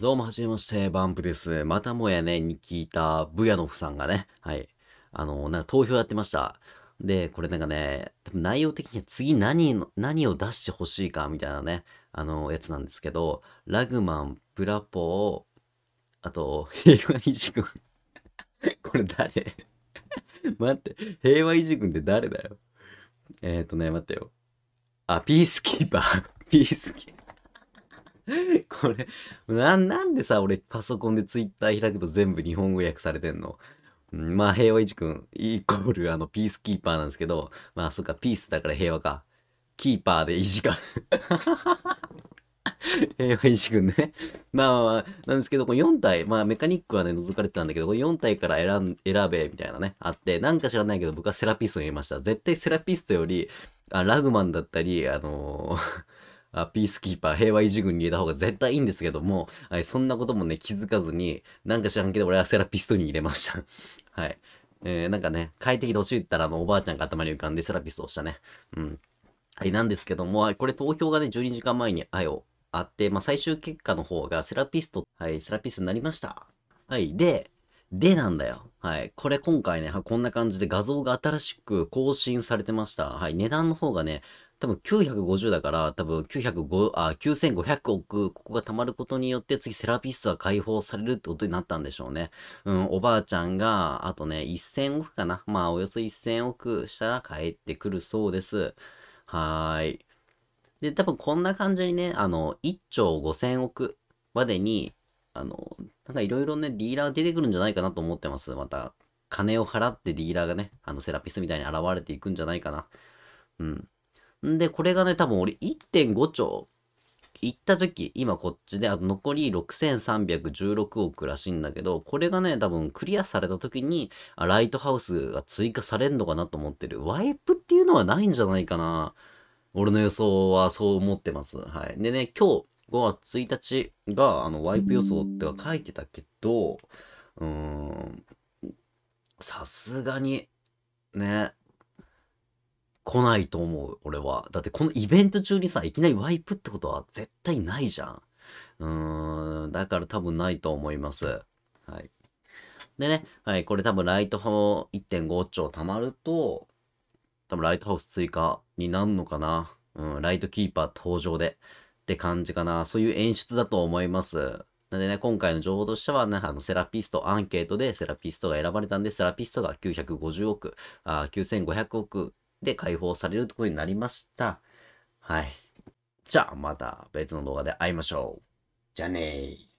どうもはじめまして、バンプです。またもやね、に聞いた、ブヤノフさんがね、はい。あの、なんか投票やってました。で、これなんかね、多分内容的には次何の、何を出してほしいか、みたいなね、あの、やつなんですけど、ラグマン、プラポー、あと、平和維持軍 これ誰 待って、平和維持軍って誰だよ。えっ、ー、とね、待ってよ。あ、ピースキーパー ピースキー 俺な、なんでさ、俺パソコンでツイッター開くと全部日本語訳されてんのまあ、平和一君、イコール、あの、ピースキーパーなんですけど、まあ、そっか、ピースだから平和か。キーパーで維持か。平和維持君ね。まあまあまあ、なんですけど、この4体、まあ、メカニックはね、覗かれてたんだけど、これ4体から選選べ、みたいなね、あって、なんか知らないけど、僕はセラピストに入れました。絶対セラピストより、あラグマンだったり、あのーピースキーパー、平和維持軍に入れた方が絶対いいんですけども、はい、そんなこともね、気づかずに、なんか知らんけど俺はセラピストに入れました はい。えー、なんかね、帰ってきてしいったら、あの、おばあちゃんが頭に浮かんでセラピストをしたね。うん。はい、なんですけども、これ投票がね、12時間前に、あよ、あって、まあ、最終結果の方が、セラピスト、はい、セラピストになりました。はい。で、でなんだよ。はい。これ今回ね、こんな感じで画像が新しく更新されてました。はい。値段の方がね、多分950だから、多分905あ9500億、ここが貯まることによって、次セラピストは解放されるってことになったんでしょうね。うん、おばあちゃんが、あとね、1000億かな。まあ、およそ1000億したら帰ってくるそうです。はーい。で、多分こんな感じにね、あの、1兆5000億までに、あの、なんかいろいろね、ディーラー出てくるんじゃないかなと思ってます。また、金を払ってディーラーがね、あのセラピストみたいに現れていくんじゃないかな。うん。んで、これがね、多分俺1.5兆行った時、今こっちで、あと残り6316億らしいんだけど、これがね、多分クリアされた時に、あライトハウスが追加されんのかなと思ってる。ワイプっていうのはないんじゃないかな。俺の予想はそう思ってます。はい。でね、今日、5月1日があのワイプ予想って書いてたけど、うーん、さすがに、ね、来ないと思う、俺は。だってこのイベント中にさ、いきなりワイプってことは絶対ないじゃん。うーん、だから多分ないと思います。はい。でね、はい、これ多分ライトハウ1.5兆貯まると、多分ライトハウス追加になるのかな。うん、ライトキーパー登場で。って感じかな。そういう演出だと思います。なんでね、今回の情報としては、ね、あの、セラピストアンケートでセラピストが選ばれたんで、セラピストが950億、あ9500億で解放されるところになりました。はい。じゃあ、また別の動画で会いましょう。じゃあねー。